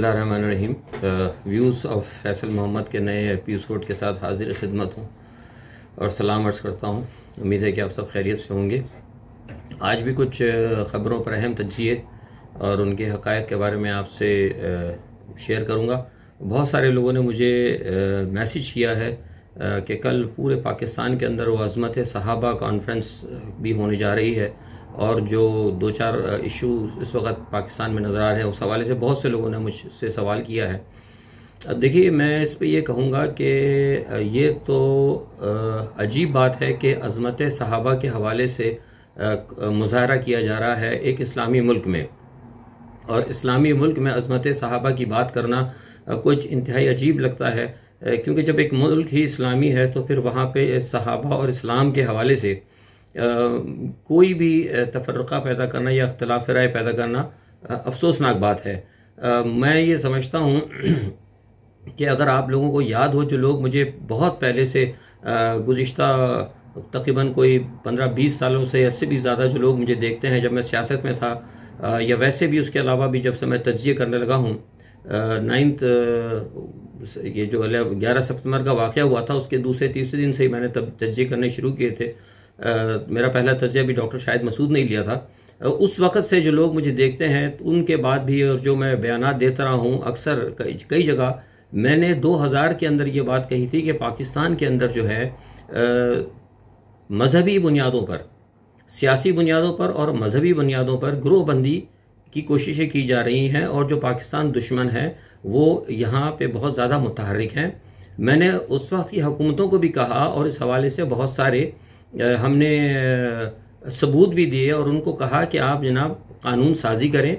बसमीम views of Faisal Mohammad के नए एपिसोड के साथ हाजिर खिदमत हूँ और सलाम अर्ज़ करता हूँ उम्मीद है कि आप सब खैरियत से होंगे आज भी कुछ ख़बरों पर अहम तजिए और उनके हक़ के बारे में आपसे शेयर करूँगा बहुत सारे लोगों ने मुझे मैसेज किया है कि कल पूरे पाकिस्तान के अंदर वो अज़मत सहाबा कॉन्फ्रेंस भी होने जा रही है और जो दो चार इशू इस वक्त पाकिस्तान में नज़र आ रहे हैं उस हवाले से बहुत से लोगों ने मुझसे सवाल किया है अब देखिए मैं इस पे ये कहूँगा कि ये तो अजीब बात है कि अजमत सहाबा के हवाले से मुजाहरा किया जा रहा है एक इस्लामी मुल्क में और इस्लामी मुल्क में अजमत सहाबा की बात करना कुछ इंतहाई अजीब लगता है क्योंकि जब एक मुल्क ही इस्लामी है तो फिर वहाँ पे सहाबा और इस्लाम के हवाले से कोई भी तफरक़ा पैदा करना या अख्तिलाफ राय पैदा करना अफसोसनाक बात है आ, मैं ये समझता हूँ कि अगर आप लोगों को याद हो जो लोग मुझे बहुत पहले से गुज्त तकरीबन कोई पंद्रह बीस सालों से अस्सी भी ज़्यादा जो लोग मुझे देखते हैं जब मैं सियासत में था आ, या वैसे भी उसके अलावा भी जब से मैं तजिए करने लगा हूँ नाइन्थ ये जो ग्यारह सितंबर का वाक़ हुआ था उसके दूसरे तीसरे दिन से ही मैंने तब तजिए करने शुरू किए थे मेरा पहला तजिया भी डॉक्टर शाहिद मसूद ने लिया था उस वक़्त से जो लोग मुझे देखते हैं तो उनके बाद भी और जो मैं बयान देता रहा हूँ अक्सर कई जगह मैंने 2000 के अंदर ये बात कही थी कि पाकिस्तान के अंदर जो है मजहबी बुनियादों पर सियासी बुनियादों पर और मजहबी बुनियादों पर ग्रोहबंदी की कोशिशें की जा रही हैं और जो पाकिस्तान दुश्मन है वो यहाँ पे बहुत ज़्यादा मुतहरक हैं मैंने उस वक्त की हुकूमतों को भी कहा और इस हवाले से बहुत सारे हमने सबूत भी दिए और उनको कहा कि आप जनाब कानून साजी करें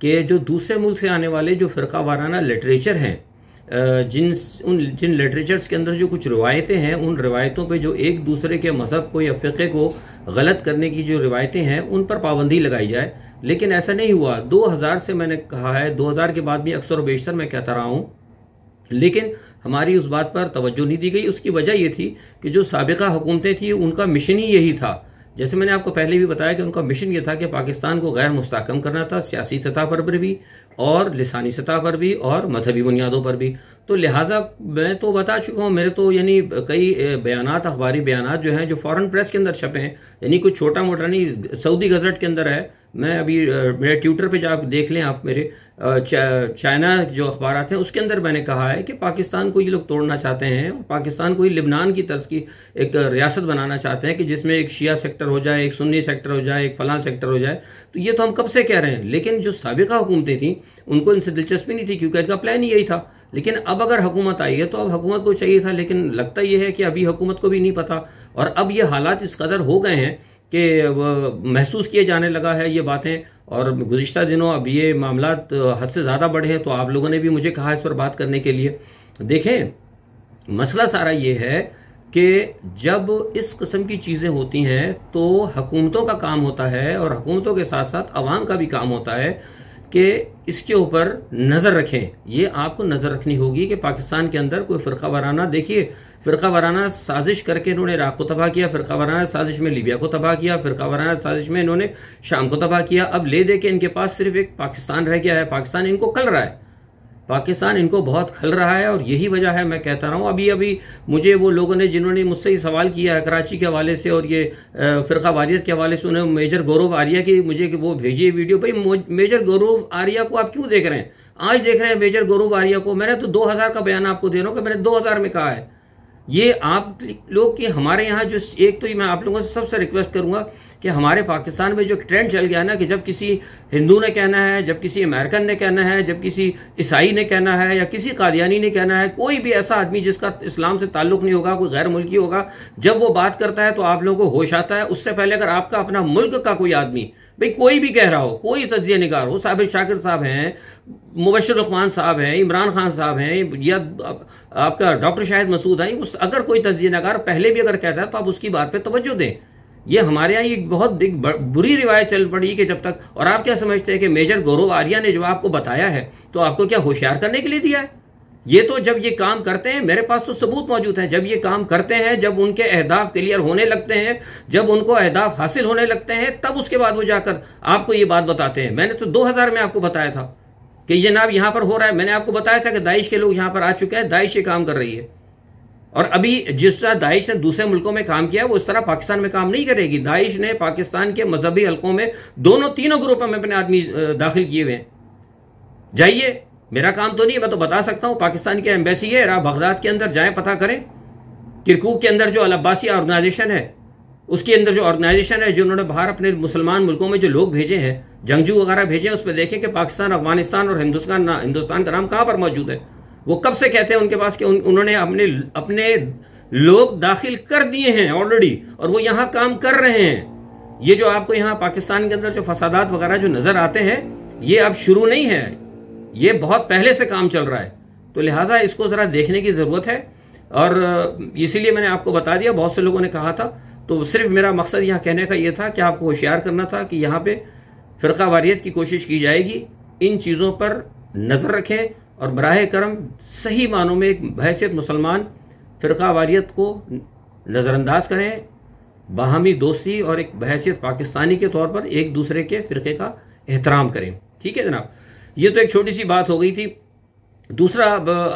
कि जो दूसरे मुल्क से आने वाले जो फ़िरका वाराना लिटरेचर हैं जिन उन जिन लिटरेचर्स के अंदर जो कुछ रिवायतें हैं उन रिवायतों पे जो एक दूसरे के मज़हब को या फ़िक़े को गलत करने की जो रिवायतें हैं उन पर पाबंदी लगाई जाए लेकिन ऐसा नहीं हुआ 2000 से मैंने कहा है 2000 के बाद भी अक्सर बेशतर मैं कहता रहा हूँ लेकिन हमारी उस बात पर तवज्जो नहीं दी गई उसकी वजह ये थी कि जो सबका हुकूमतें थी उनका मिशन ही यही था जैसे मैंने आपको पहले भी बताया कि उनका मिशन ये था कि पाकिस्तान को गैर मुस्तकम करना था सियासी सतह पर भी और लसानी सतह पर भी और मजहबी बुनियादों पर भी तो लिहाजा मैं तो बता चुका हूँ मेरे तो यानी कई बयान अखबारी बयान जो हैं जो फॉरेन प्रेस के अंदर छपे हैं यानी कुछ छोटा मोटा नहीं सऊदी गजट के अंदर है मैं अभी मेरे ट्विटर पर जा देख लें आप मेरे चाइना जो अखबार हैं उसके अंदर मैंने कहा है कि पाकिस्तान को ये लोग तोड़ना चाहते हैं और पाकिस्तान को ही लिबनान की तर्ज की एक रियासत बनाना चाहते हैं कि जिसमें एक शिया सेक्टर हो जाए एक सुन्नी सेक्टर हो जाए एक फलां सेक्टर हो जाए तो ये तो हम कब से कह रहे हैं लेकिन जो सबका हुकूमतें थी उनको इनसे दिलचस्पी नहीं थी क्योंकि इनका प्लान ही यही था लेकिन अब अगर हुकूमत आई है तो अब हुकूमत को चाहिए था लेकिन लगता यह है कि अभी हुकूमत को भी नहीं पता और अब ये हालात इस कदर हो गए हैं कि महसूस किए जाने लगा है ये बातें और गुज्त दिनों अब ये मामला हद से ज़्यादा बढ़े हैं तो आप लोगों ने भी मुझे कहा इस पर बात करने के लिए देखें मसला सारा ये है कि जब इस कस्म की चीज़ें होती हैं तो हकूमतों का काम होता है और हकूमतों के साथ साथ आवाम का भी काम होता है कि इसके ऊपर नज़र रखें ये आपको नज़र रखनी होगी कि पाकिस्तान के अंदर कोई फ़िरका वाराना देखिए फ़िरका वाराना साजिश करके इन्होंने इराक को तबाह किया फ़िरका वाराना साजिश में लीबिया को तबाह किया फ़िरका वाराना साजिश में इन्होंने शाम को तबाह किया अब ले दे के इनके पास सिर्फ एक पाकिस्तान रह गया है पाकिस्तान इनको कल रहा है पाकिस्तान इनको बहुत खल रहा है और यही वजह है मैं कहता रहा हूँ अभी अभी मुझे वो लोगों ने जिन्होंने मुझसे ही सवाल किया है कराची के हवाले से और ये फ़िरका वारियत के हवाले से उन्हें मेजर गौरव आर्या की मुझे वो भेजिए वीडियो भाई मेजर गौरव आर्या को आप क्यों देख रहे हैं आज देख रहे हैं मेजर गौरव आर्या को मैंने तो दो का बयान आपको दे रहा हूँ कि मैंने दो में कहा है ये आप लोग के हमारे यहाँ जो एक तो मैं आप लोगों से सबसे रिक्वेस्ट करूंगा कि हमारे पाकिस्तान में जो ट्रेंड चल गया ना कि जब किसी हिंदू ने कहना है जब किसी अमेरिकन ने कहना है जब किसी ईसाई ने कहना है या किसी कादियानी ने कहना है कोई भी ऐसा आदमी जिसका इस्लाम से ताल्लुक नहीं होगा कोई गैर मुल्की होगा जब वो बात करता है तो आप लोगों को होश आता है उससे पहले अगर आपका अपना मुल्क का कोई आदमी भाई कोई भी कह रहा हो कोई तजिया निगार हो साबिर शाकिर साहब हैं मुबशर रखमान साहब हैं इमरान खान साहब हैं या आपका डॉक्टर शाहिद मसूद हैं उस अगर कोई तजिया नगार पहले भी अगर कहता है तो आप उसकी बात पर तोज्जो दें ये हमारे यहाँ ये बहुत बुरी रिवायत चल पड़ी कि जब तक और आप क्या समझते हैं कि मेजर गौरव आर्या ने जो आपको बताया है तो आपको क्या होशियार करने के लिए दिया है ये तो जब ये काम करते हैं मेरे पास तो सबूत मौजूद है जब ये काम करते हैं जब उनके अहदाफ क्लियर होने लगते हैं जब उनको अहदाफ हासिल होने लगते हैं तब उसके बाद वो जाकर आपको ये बात बताते हैं मैंने तो 2000 में आपको बताया था कि जनाब यहां पर हो रहा है मैंने आपको बताया था कि दाइश के लोग यहां पर आ चुके हैं दाइश ये काम कर रही है और अभी जिस तरह दाइश ने दूसरे मुल्कों में काम किया वो इस तरह पाकिस्तान में काम नहीं करेगी दाइश ने पाकिस्तान के मजहबी हलकों में दोनों तीनों ग्रुपों में अपने आदमी दाखिल किए हुए हैं जाइए मेरा काम तो नहीं है मैं तो बता सकता हूँ पाकिस्तान की एम्बेसी है रहा बगदाद के अंदर जाए पता करें किरकूक के अंदर जो अलब्बासी ऑर्गेनाइजेशन है उसके अंदर जो ऑर्गेनाइजेशन है जो उन्होंने बाहर अपने मुसलमान मुल्कों में जो लोग भेजे हैं जंगजू वगैरह भेजे हैं उसमें देखें कि पाकिस्तान अफगानिस्तान और हिंदुस्तान ना हिंदुस्तान का नाम कहाँ पर मौजूद है वो कब से कहते हैं उनके पास कि उन, उन्होंने अपने अपने लोग दाखिल कर दिए हैं ऑलरेडी और वो यहाँ काम कर रहे हैं ये जो आपको यहाँ पाकिस्तान के अंदर जो फसादात वगैरह जो नज़र आते हैं ये अब शुरू नहीं है ये बहुत पहले से काम चल रहा है तो लिहाजा इसको ज़रा देखने की ज़रूरत है और इसीलिए मैंने आपको बता दिया बहुत से लोगों ने कहा था तो सिर्फ मेरा मकसद यहाँ कहने का यह था कि आपको होशियार करना था कि यहाँ पे फ़िरका वारियत की कोशिश की जाएगी इन चीज़ों पर नज़र रखें और बरह करम सही मानों में एक बहसीत मुसलमान फ़िरका वारियत को नज़रअंदाज करें बाहमी दोस्ती और एक बहसीत पाकिस्तानी के तौर पर एक दूसरे के फ़िरके का एहतराम करें ठीक है जनाब ये तो एक छोटी सी बात हो गई थी दूसरा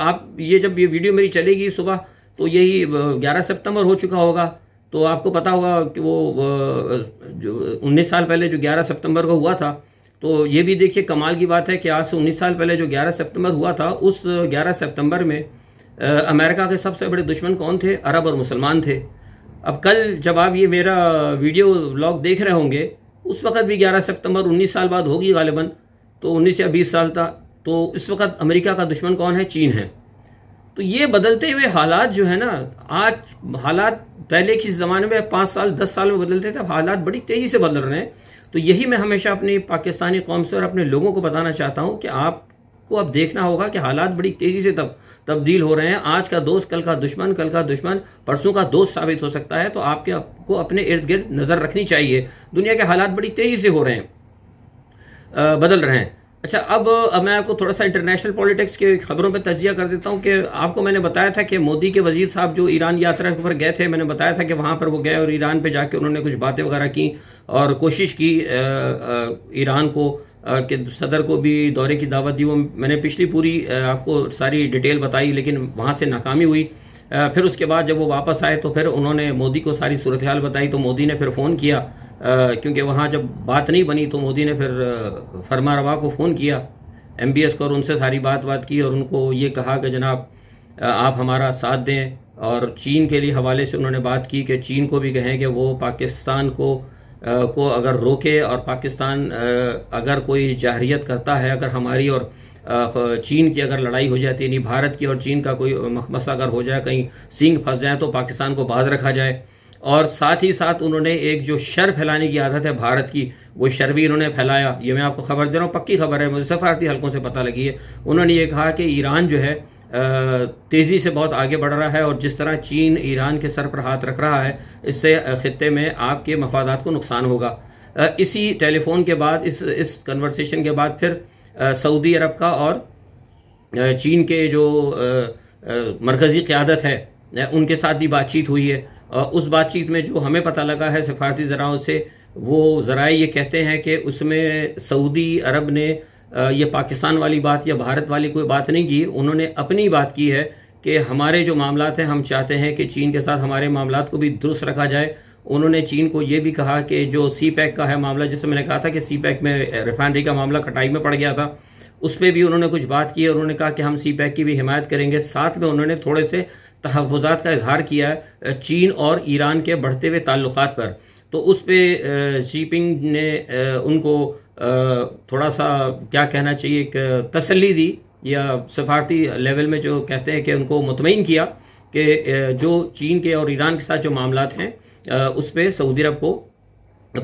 आप ये जब ये वीडियो मेरी चलेगी सुबह तो यही ग्यारह सितंबर हो चुका होगा तो आपको पता होगा कि वो जो उन्नीस साल पहले जो ग्यारह सितंबर को हुआ था तो ये भी देखिए कमाल की बात है कि आज से उन्नीस साल पहले जो ग्यारह सितंबर हुआ था उस ग्यारह सितंबर में अमेरिका के सबसे बड़े दुश्मन कौन थे अरब और मुसलमान थे अब कल जब आप ये मेरा वीडियो व्लॉग देख रहे होंगे उस वक्त भी 11 सितंबर 19 साल बाद होगी गालिबा तो उन्नीस या बीस साल था तो इस वक्त अमेरिका का दुश्मन कौन है चीन है तो ये बदलते हुए हालात जो है ना आज हालात पहले के ज़माने में पाँच साल दस साल में बदलते थे हालात बड़ी तेज़ी से बदल रहे हैं तो यही मैं हमेशा अपनी पाकिस्तानी कौम से और अपने लोगों को बताना चाहता हूँ कि आपको अब देखना होगा कि हालात बड़ी तेज़ी से तब तब्दील हो रहे हैं आज का दोस्त कल का दुश्मन कल का दुश्मन परसों का दोस्त साबित हो सकता है तो आपके आपको अपने इर्द गिर्द नज़र रखनी चाहिए दुनिया के हालात बड़ी तेज़ी से हो रहे हैं बदल रहे हैं अच्छा अब, अब मैं आपको थोड़ा सा इंटरनेशनल पॉलिटिक्स की खबरों पर तजिया कर देता हूँ कि आपको मैंने बताया था कि मोदी के वजीर साहब जो ईरान यात्रा पर गए थे मैंने बताया था कि वहाँ पर वो गए और ईरान पे जाके उन्होंने कुछ बातें वगैरह की और कोशिश की ईरान को के सदर को भी दौरे की दावत दी वो मैंने पिछली पूरी आपको सारी डिटेल बताई लेकिन वहाँ से नाकामी हुई फिर उसके बाद जब वो वापस आए तो फिर उन्होंने मोदी को सारी सूरत हाल बताई तो मोदी ने फिर फ़ोन किया क्योंकि वहाँ जब बात नहीं बनी तो मोदी ने फिर फरमा रवा को फ़ोन किया एम बी एस को और उनसे सारी बात बात की और उनको ये कहा कि जनाब आप हमारा साथ दें और चीन के लिए हवाले से उन्होंने बात की कि चीन को भी कहें कि वो पाकिस्तान को आ, को अगर रोके और पाकिस्तान आ, अगर कोई जाहरीत करता है अगर हमारी और आ, चीन की अगर लड़ाई हो जाती है यानी भारत की और चीन का कोई मसला अगर हो जाए कहीं सिंह फंस जाए तो पाकिस्तान को बाज रखा जाए और साथ ही साथ उन्होंने एक जो शर फैलाने की आदत है भारत की वो शर भी इन्होंने फैलाया ये मैं आपको खबर दे रहा हूँ पक्की खबर है मुझे सफारती हल्कों से पता लगी है उन्होंने ये कहा कि ईरान जो है तेज़ी से बहुत आगे बढ़ रहा है और जिस तरह चीन ईरान के सर पर हाथ रख रहा है इससे ख़त्े में आपके मफादात को नुकसान होगा इसी टेलीफोन के बाद इस इस कन्वर्सेशन के बाद फिर सऊदी अरब का और चीन के जो मरकज़ी क़्यादत है उनके साथ भी बातचीत हुई है उस बातचीत में जो हमें पता लगा है सफारती ज़राओं से वो ज़रा ये कहते हैं कि उसमें सऊदी अरब ने ये पाकिस्तान वाली बात या भारत वाली कोई बात नहीं की उन्होंने अपनी बात की है कि हमारे जो मामला हैं हम चाहते हैं कि चीन के साथ हमारे मामला को भी दुरुस्त रखा जाए उन्होंने चीन को ये भी कहा कि जो सी पैक का है मामला जैसे मैंने कहा था कि सी पैक में रिफाइनरी का मामला कटाई में पड़ गया था उस पर भी उन्होंने कुछ बात की और उन्होंने कहा कि हम सी पैक की भी हिमायत करेंगे साथ में उन्होंने थोड़े से तहफ़ात का इजहार किया चीन और ईरान के बढ़ते हुए ताल्लुक पर तो उस पर जीपिंग ने उनको थोड़ा सा क्या कहना चाहिए एक तसली दी या सफारती लेवल में जो कहते हैं कि उनको मुतमिन किया कि जो चीन के और ईरान के साथ जो मामला हैं उस पर सऊदी अरब को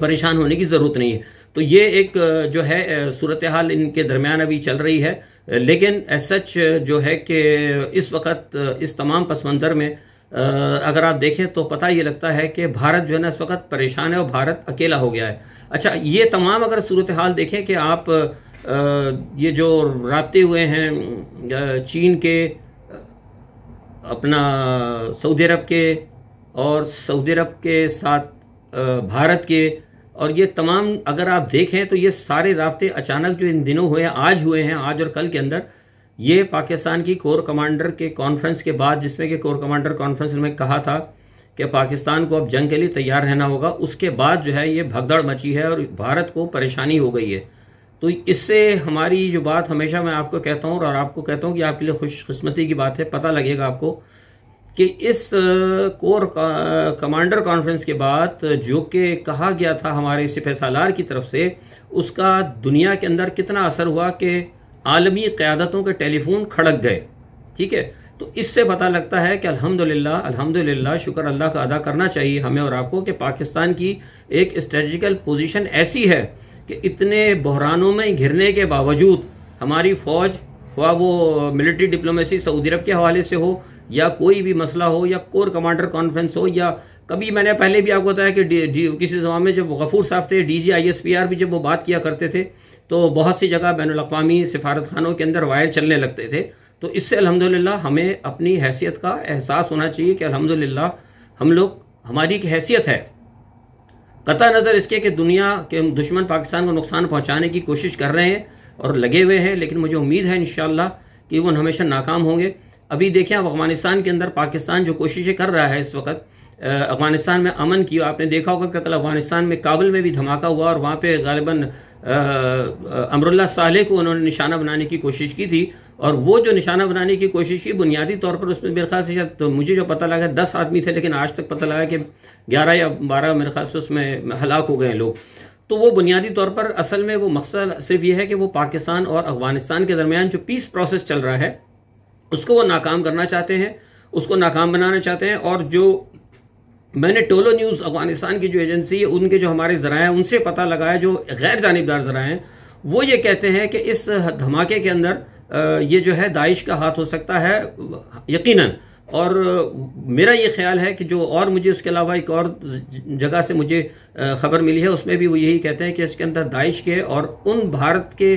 परेशान होने की ज़रूरत नहीं है तो ये एक जो है सूरत हाल इनके दरमियान अभी चल रही है लेकिन सच जो है कि इस वक्त इस तमाम पस मंज़र में अगर आप देखें तो पता ये लगता है कि भारत जो है ना इस वक्त परेशान है और भारत अकेला हो गया है अच्छा ये तमाम अगर सूरत हाल देखें कि आप ये जो रबते हुए हैं चीन के अपना सऊदी अरब के और सऊदी अरब के साथ भारत के और ये तमाम अगर आप देखें तो ये सारे रबते अचानक जो इन दिनों हुए आज हुए हैं आज और कल के अंदर ये पाकिस्तान की कोर कमांडर के कॉन्फ्रेंस के बाद जिसमें कि कोर कमांडर कॉन्फ्रेंस में कहा था कि पाकिस्तान को अब जंग के लिए तैयार रहना होगा उसके बाद जो है ये भगदड़ मची है और भारत को परेशानी हो गई है तो इससे हमारी जो बात हमेशा मैं आपको कहता हूँ और आपको कहता हूँ कि आपके लिए खुशकस्मती की बात है पता लगेगा आपको कि इस कोर कमांडर कॉन्फ्रेंस के बाद जो कि कहा गया था हमारे सिपह सालार की तरफ से उसका दुनिया के अंदर कितना असर हुआ कि आलमी क़्यादतों के टेलीफोन खड़क गए ठीक है तो इससे पता लगता है कि अल्हम्दुलिल्लाह अल्हम्दुलिल्लाह शुक्र अल्लाह का अदा करना चाहिए हमें और आपको कि पाकिस्तान की एक स्ट्रेटिकल पोजीशन ऐसी है कि इतने बहरानों में घिरने के बावजूद हमारी फ़ौज हुआ वो मिलिट्री डिप्लोमेसी सऊदी अरब के हवाले से हो या कोई भी मसला हो या कोर कमांडर कॉन्फ्रेंस हो या कभी मैंने पहले भी आपको बताया कि किसी जमा में जब गफूर साहब थे D G I S P R भी जब वो बात किया करते थे तो बहुत सी जगह बैन अवी सफारत खानों के अंदर वायर चलने लगते थे तो इससे ला हमें अपनी हैसियत का एहसास होना चाहिए कि ला हम लोग हमारी एक हैसियत है क़त नज़र इसके कि दुनिया के दुश्मन पाकिस्तान को नुकसान पहुंचाने की कोशिश कर रहे हैं और लगे हुए हैं लेकिन मुझे उम्मीद है इन कि वो हमेशा नाकाम होंगे अभी देखें अफगानिस्तान के अंदर पाकिस्तान जो कोशिशें कर रहा है इस वक्त अफगानिस्तान में अमन की आपने देखा होगा कि कल अफगानिस्तान में काबुल में भी धमाका हुआ और वहाँ पे गालिबा अमरुल्ला साले को उन्होंने निशाना बनाने की कोशिश की थी और वो जो निशाना बनाने की कोशिश की बुनियादी तौर पर उसमें मेरे ख्याल से शायद तो मुझे जो पता लगा दस आदमी थे लेकिन आज तक पता लगा कि ग्यारह या बारह मेरे ख्याल से उसमें हलाक हो गए लोग तो वो बुनियादी तौर पर असल में वो मकसद सिर्फ ये है कि वो पाकिस्तान और अफगानिस्तान के दरमियान जो पीस प्रोसेस चल रहा है उसको वो नाकाम करना चाहते हैं उसको नाकाम बनाना चाहते हैं और जो मैंने टोलो न्यूज़ अफगानिस्तान की जो एजेंसी है उनके जो हमारे ज़रा हैं उनसे पता लगा है जो गैर जानबदार ज़रा हैं वो ये कहते हैं कि इस धमाके के अंदर ये जो है दाइश का हाथ हो सकता है यकीनन और मेरा ये ख्याल है कि जो और मुझे उसके अलावा एक और जगह से मुझे खबर मिली है उसमें भी वो यही कहते हैं कि इसके अंदर दाइश के और उन भारत के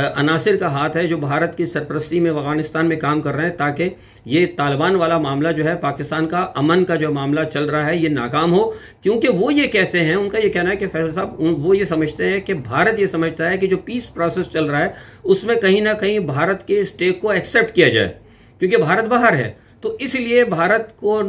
अनासर का हाथ है जो भारत की सरपरस्ती में अफगानिस्तान में काम कर रहे हैं ताकि ये तालिबान वाला मामला जो है पाकिस्तान का अमन का जो मामला चल रहा है ये नाकाम हो क्योंकि वो ये कहते हैं उनका ये कहना है कि फैसल साहब वो ये समझते हैं कि भारत ये समझता है कि जो पीस प्रोसेस चल रहा है उसमें कहीं ना कहीं भारत के स्टेक को एक्सेप्ट किया जाए क्योंकि भारत बाहर है तो इसलिए भारत को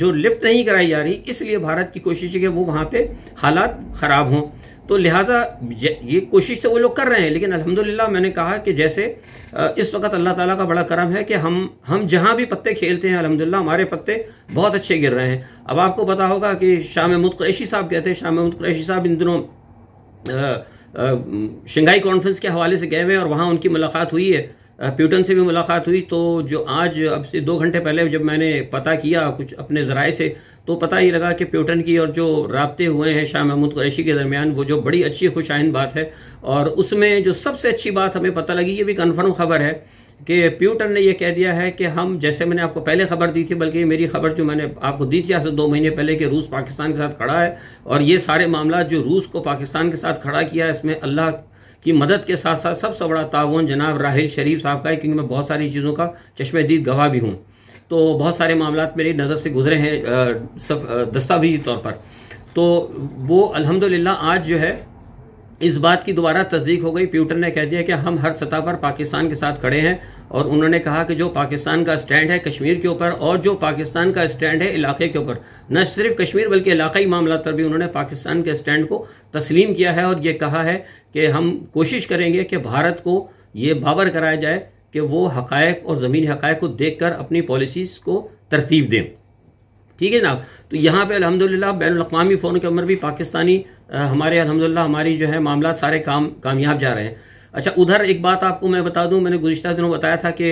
जो लिफ्ट नहीं कराई जा रही इसलिए भारत की कोशिश है कि वो वहाँ पे हालात ख़राब हों तो लिहाजा ये कोशिश तो वो लोग कर रहे हैं लेकिन अल्हम्दुलिल्लाह मैंने कहा कि जैसे इस वक्त अल्लाह ताला का बड़ा करम है कि हम हम जहाँ भी पत्ते खेलते हैं अल्हम्दुलिल्लाह हमारे पत्ते बहुत अच्छे गिर रहे हैं अब आपको पता होगा कि शाह महमूद कुरैशी साहब कहते हैं शाह महमूद कुरैशी साहब इन दिनों शंघाई कॉन्फ्रेंस के हवाले से गए हुए हैं और वहाँ उनकी मुलाकात हुई है प्यूटन से भी मुलाकात हुई तो जो आज अब से दो घंटे पहले जब मैंने पता किया कुछ अपने ज़राए से तो पता ही लगा कि प्यूटन की और जो रबते हुए हैं शाह महमूद कुरैशी के दरमियान वो जो बड़ी अच्छी खुशाइन बात है और उसमें जो सबसे अच्छी बात हमें पता लगी ये भी कन्फर्म खबर है कि प्यूटन ने यह कह दिया है कि हम जैसे मैंने आपको पहले खबर दी थी बल्कि मेरी खबर जो मैंने आपको दी थी आज से दो महीने पहले कि रूस पाकिस्तान के साथ खड़ा है और ये सारे मामला जो रूस को पाकिस्तान के साथ खड़ा किया है इसमें अल्लाह की मदद के साथ साथ सबसे बड़ा ताउन जनाब राहिल शरीफ साहब का है क्योंकि मैं बहुत सारी चीज़ों का चश्मे गवाह भी हूँ तो बहुत सारे मामला मेरी नज़र से गुजरे हैं दस्तावेजी तौर पर तो वो ला आज जो है इस बात की दोबारा तस्दीक हो गई प्यूटर ने कह दिया कि हम हर सतह पर पाकिस्तान के साथ खड़े हैं और उन्होंने कहा कि जो पाकिस्तान का स्टैंड है कश्मीर के ऊपर और जो पाकिस्तान का स्टैंड है इलाके के ऊपर न सिर्फ कश्मीर बल्कि इलाकई मामला पर भी उन्होंने पाकिस्तान के स्टैंड को तस्लीम किया है और ये कहा है कि हम कोशिश करेंगे कि भारत को ये बाबर कराया जाए कि वो हकायक और ज़मीनी हकायक को देख कर अपनी पॉलिसीज़ को तरतीब दें ठीक है ना तो यहाँ पे अल्हम्दुलिल्लाह बैन अवी फ़ोन के अमर भी पाकिस्तानी आ, हमारे अल्हम्दुलिल्लाह हमारी जो है मामला सारे काम कामयाब जा रहे हैं अच्छा उधर एक बात आपको मैं बता दूं मैंने गुजशत दिनों बताया था कि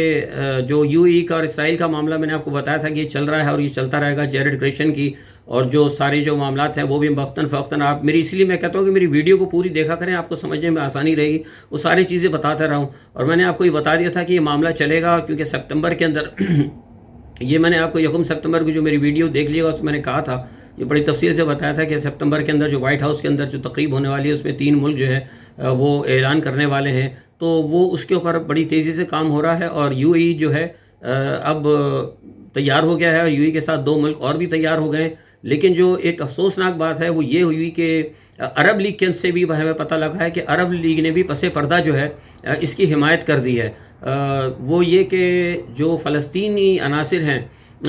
जो यूएई का और इसराइल का मामला मैंने आपको बताया था कि ये चल रहा है और ये चलता रहेगा जेरिड क्रेशन की और जो सारे जो मामला हैं वो भी वक्ता फ़ौता आप मेरी इसलिए मैं कहता हूँ कि मेरी वीडियो को पूरी देखा करें आपको समझने में आसानी रहेगी वो सारी चीज़ें बताता रहा हूँ और मैंने आपको ये बता दिया था कि ये मामला चलेगा क्योंकि सितंबर के अंदर ये मैंने आपको यकम सितंबर की जो मेरी वीडियो देख लिया उसमें मैंने कहा था ये बड़ी तफसील से बताया था कि सितंबर के अंदर जो वाइट हाउस के अंदर जो तकरीब होने वाली है उसमें तीन मुल्क जो है वो ऐलान करने वाले हैं तो वो उसके ऊपर बड़ी तेज़ी से काम हो रहा है और यूएई e जो है अब तैयार हो गया है और यूएई e के साथ दो मुल्क और भी तैयार हो गए हैं लेकिन जो एक अफसोसनाक बात है वो ये हुई कि अरब लीग के से भी हमें पता लगा है कि अरब लीग ने भी पसे पर्दा जो है इसकी हिमायत कर दी है वो ये कि जो फ़लस्तनी अनासर हैं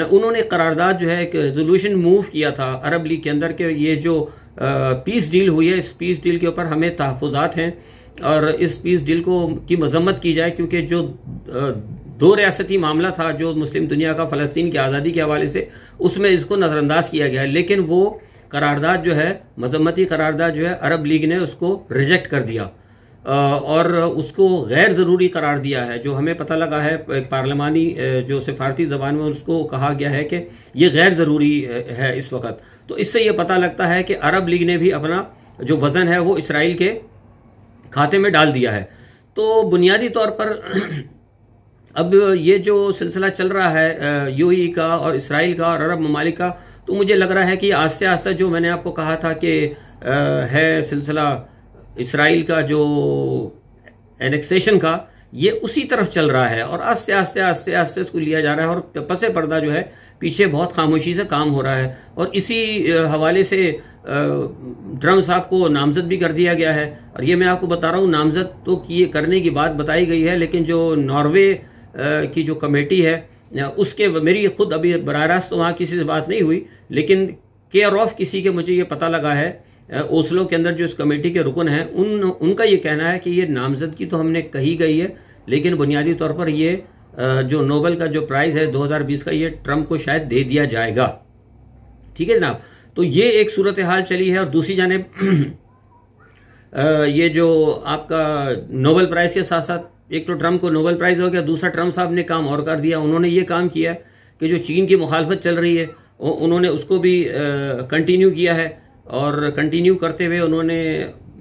उन्होंने करारदाद जो है एक रेजोल्यूशन मूव किया था अरब लीग के अंदर के ये जो पीस डील हुई है इस पीस डील के ऊपर हमें तहफात हैं और इस पीस डील को की मजम्मत की जाए क्योंकि जो दो रियासती मामला था जो मुस्लिम दुनिया का फ़लस्तीन की आज़ादी के हवाले से उसमें इसको नज़रअंदाज किया गया है लेकिन वो करारदाद जो है मजम्मती करारदाद जो है अरब लीग ने उसको रिजेक्ट कर दिया और उसको गैर ज़रूरी करार दिया है जो हमें पता लगा है पार्लिमानी जो सिफारती ज़बान में उसको कहा गया है कि ये गैर ज़रूरी है इस वक्त तो इससे ये पता लगता है कि अरब लीग ने भी अपना जो वज़न है वो इसराइल के खाते में डाल दिया है तो बुनियादी तौर पर अब ये जो सिलसिला चल रहा है यू का और इसराइल का और अरब ममालिक का तो मुझे लग रहा है कि आस्ते आस्ते जो मैंने आपको कहा था कि है सिलसिला इसराइल का जो एनेक्सेशन का ये उसी तरफ चल रहा है और आस्ते आस्ते आस्ते आस्ते इसको लिया जा रहा है और पसे पर्दा जो है पीछे बहुत खामोशी से काम हो रहा है और इसी हवाले से ड्रम साहब को नामजद भी कर दिया गया है और ये मैं आपको बता रहा हूँ नामजद तो किए करने की बात बताई गई है लेकिन जो नॉर्वे की जो कमेटी है उसके मेरी खुद अभी बर रास्त तो वहाँ किसी से बात नहीं हुई लेकिन केयर ऑफ किसी के मुझे ये पता लगा है ओसलो के अंदर जो इस कमेटी के रुकन हैं उन उनका ये कहना है कि ये नामजदगी तो हमने कही गई है लेकिन बुनियादी तौर पर ये जो नोबल का जो प्राइज़ है 2020 का ये ट्रम्प को शायद दे दिया जाएगा ठीक है जनाब तो ये एक सूरत हाल चली है और दूसरी जानब ये जो आपका नोबल प्राइज़ के साथ साथ एक तो ट्रम्प को नोबल प्राइज़ हो गया दूसरा ट्रम्प साहब ने काम और कर दिया उन्होंने ये काम किया कि जो चीन की मुखालफत चल रही है उन्होंने उसको भी कंटिन्यू किया है और कंटिन्यू करते हुए उन्होंने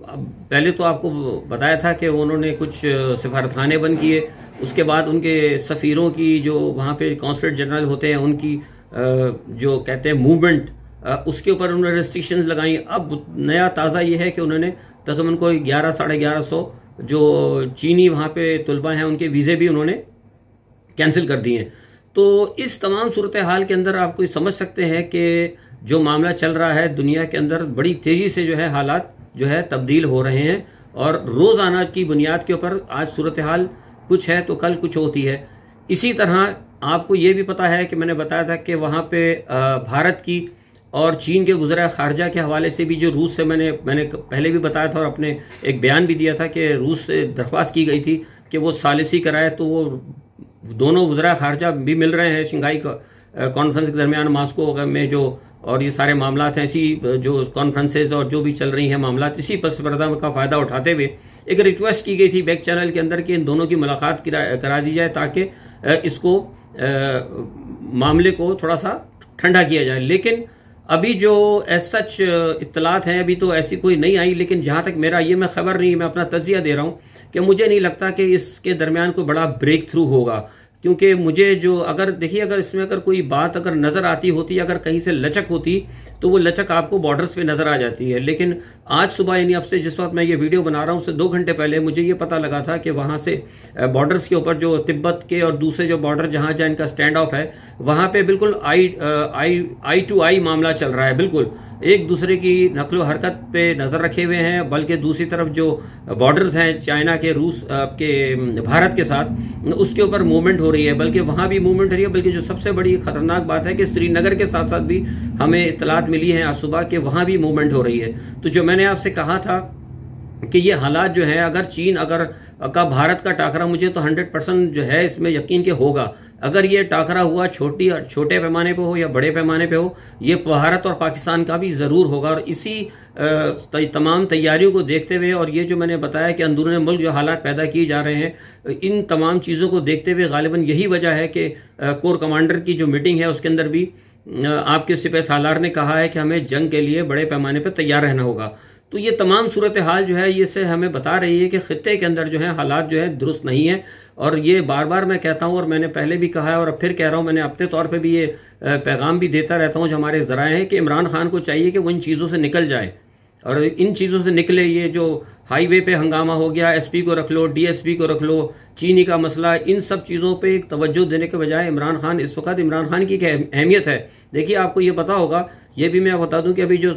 पहले तो आपको बताया था कि उन्होंने कुछ सिफारतखाने बंद किए उसके बाद उनके सफ़ीरों की जो वहाँ पे कॉन्सलेट जनरल होते हैं उनकी जो कहते हैं मूवमेंट उसके ऊपर उन्होंने रेस्ट्रिक्शन लगाई अब नया ताज़ा ये है कि उन्होंने तकरीबन कोई ग्यारह साढ़े ग्यारह सौ जो चीनी वहाँ पे तलबा हैं उनके वीज़े भी उन्होंने कैंसिल कर दिए हैं तो इस तमाम सूरत हाल के अंदर आप कोई समझ सकते हैं कि जो मामला चल रहा है दुनिया के अंदर बड़ी तेज़ी से जो है हालात जो है तब्दील हो रहे हैं और रोज़ाना की बुनियाद के ऊपर आज सूरत हाल कुछ है तो कल कुछ होती है इसी तरह आपको ये भी पता है कि मैंने बताया था कि वहाँ पे भारत की और चीन के वज़रा खारजा के हवाले से भी जो रूस से मैंने मैंने पहले भी बताया था और अपने एक बयान भी दिया था कि रूस से दरख्वास्त की गई थी कि वो सालिसी कराए तो वो दोनों वज़रा खारजा भी मिल रहे हैं शंघाई कॉन्फ्रेंस के दरमियान मास्को में जो और ये सारे मामला हैं इसी जो कॉन्फ्रेंसेज और जो भी चल रही हैं मामला इसी पसपर्दा का फ़ायदा उठाते हुए एक रिक्वेस्ट की गई थी बैक चैनल के अंदर कि इन दोनों की मुलाकात करा दी जाए ताकि इसको मामले को थोड़ा सा ठंडा किया जाए लेकिन अभी जो एज सच इतलात हैं अभी तो ऐसी कोई नहीं आई लेकिन जहाँ तक मेरा ये मैं खबर नहीं मैं अपना तजिया दे रहा हूँ कि मुझे नहीं लगता कि इसके दरमियान कोई बड़ा ब्रेक थ्रू होगा क्योंकि मुझे जो अगर देखिए अगर इसमें अगर कोई बात अगर नज़र आती होती अगर कहीं से लचक होती तो वो लचक आपको बॉर्डर्स पे नज़र आ जाती है लेकिन आज सुबह यानी अब से जिस वक्त मैं ये वीडियो बना रहा हूँ उससे दो घंटे पहले मुझे ये पता लगा था कि वहाँ से बॉर्डर्स के ऊपर जो तिब्बत के और दूसरे जो बॉर्डर जहाँ जहाँ इनका स्टैंड ऑफ है वहाँ पे बिल्कुल आई आई आई टू आई मामला चल रहा है बिल्कुल एक दूसरे की नकलो हरकत पे नज़र रखे हुए हैं बल्कि दूसरी तरफ जो बॉर्डर्स हैं चाइना के रूस के भारत के साथ उसके ऊपर मूवमेंट हो रही है बल्कि वहाँ भी मूवमेंट हो रही है बल्कि जो सबसे बड़ी ख़तरनाक बात है कि श्रीनगर के साथ साथ भी हमें इतलात मिली है आज सुबह कि वहाँ भी मूवमेंट हो रही है तो जो मैं मैंने आपसे कहा था कि ये हालात जो है अगर चीन अगर का भारत का टाकरा मुझे तो हंड्रेड परसेंट जो है इसमें यकीन के होगा अगर ये टाकरा हुआ छोटी छोटे पैमाने पे हो या बड़े पैमाने पे हो ये भारत और पाकिस्तान का भी ज़रूर होगा और इसी तमाम तैयारियों को देखते हुए और ये जो मैंने बताया कि अंदरून मुल्क जो हालात पैदा किए जा रहे हैं इन तमाम चीज़ों को देखते हुए गालिबा यही वजह है कि कोर कमांडर की जो मीटिंग है उसके अंदर भी आपके सिपह सालार ने कहा है कि हमें जंग के लिए बड़े पैमाने पर तैयार रहना होगा तो ये तमाम सूरत हाल जो है ये से हमें बता रही है कि ख़त्े के अंदर जो है हालात जो है दुरुस्त नहीं है और ये बार बार मैं कहता हूँ और मैंने पहले भी कहा है और अब फिर कह रहा हूँ मैंने अपने तौर पर भी ये पैगाम भी देता रहता हूँ जो हमारे ज़रा हैं कि इमरान खान को चाहिए कि वो इन चीज़ों से निकल जाए और इन चीज़ों से निकले ये जो हाईवे पे हंगामा हो गया एसपी को रख लो डीएसपी को रख लो चीनी का मसला इन सब चीज़ों पे एक तवज्जो देने के बजाय इमरान खान इस वक्त इमरान खान की अहमियत है देखिए आपको ये पता होगा ये भी मैं बता दूं कि अभी जो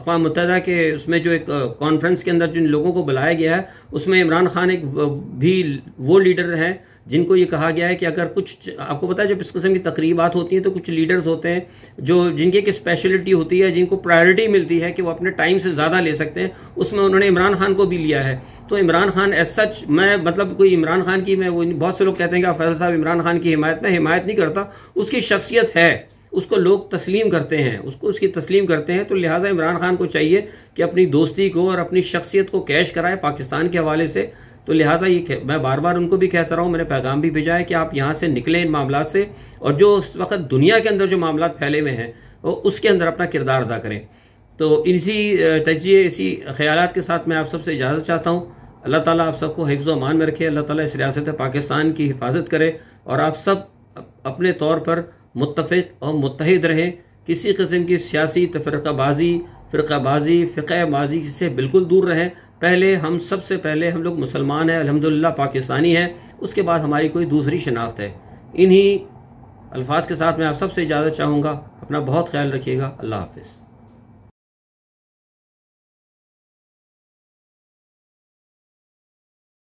अकवा मुतहदा के उसमें जो एक कॉन्फ्रेंस के अंदर जिन लोगों को बुलाया गया है उसमें इमरान खान एक भी वो लीडर हैं जिनको ये कहा गया है कि अगर कुछ आपको पता है जब इस किस्म की तकरीबात होती हैं तो कुछ लीडर्स होते हैं जो जिनकी एक स्पेशलिटी होती है जिनको प्रायोरिटी मिलती है कि वो अपने टाइम से ज़्यादा ले सकते हैं उसमें उन्होंने इमरान खान को भी लिया है तो इमरान खान एज सच मैं मतलब कोई इमरान खान की मैं वो बहुत से लोग कहते हैं कि फैसल साहब इमरान खान की हिमायत में हिमायत नहीं करता उसकी शख्सियत है उसको लोग तस्लीम करते हैं उसको उसकी तस्लीम करते हैं तो लिहाजा इमरान खान को चाहिए कि अपनी दोस्ती को और अपनी शख्सियत को कैश कराए पाकिस्तान के हवाले से तो लिहाजा ये मैं बार बार उनको भी कहता रहा हूँ मैंने पैगाम भी भेजा है कि आप यहाँ से निकले इन मामला से और जो उस वक्त दुनिया के अंदर जो मामला फैले हुए हैं वो उसके अंदर अपना किरदार अदा करें तो इसी तजिए इसी ख्याल के साथ मैं आप सबसे इजाज़त चाहता हूँ अल्लाह ताली आप सबको हिफ्ज़ अमान में रखे अल्लाह ताली इस रियासत पाकिस्तान की हिफाजत करे और आप सब अपने तौर पर मुतफ़ और मुतहद रहें किसी कस्म की सियासी तफरक़ाबाजी फ़िरकाबाजी फ़िक से बिल्कुल दूर रहें पहले हम सबसे पहले हम लोग मुसलमान हैं अलहमदिल्ला पाकिस्तानी हैं उसके बाद हमारी कोई दूसरी शनाख्त है इन्हीं अल्फाज के साथ मैं आप सबसे इजाज़त चाहूँगा अपना बहुत ख्याल रखिएगा अल्लाह हाफिज़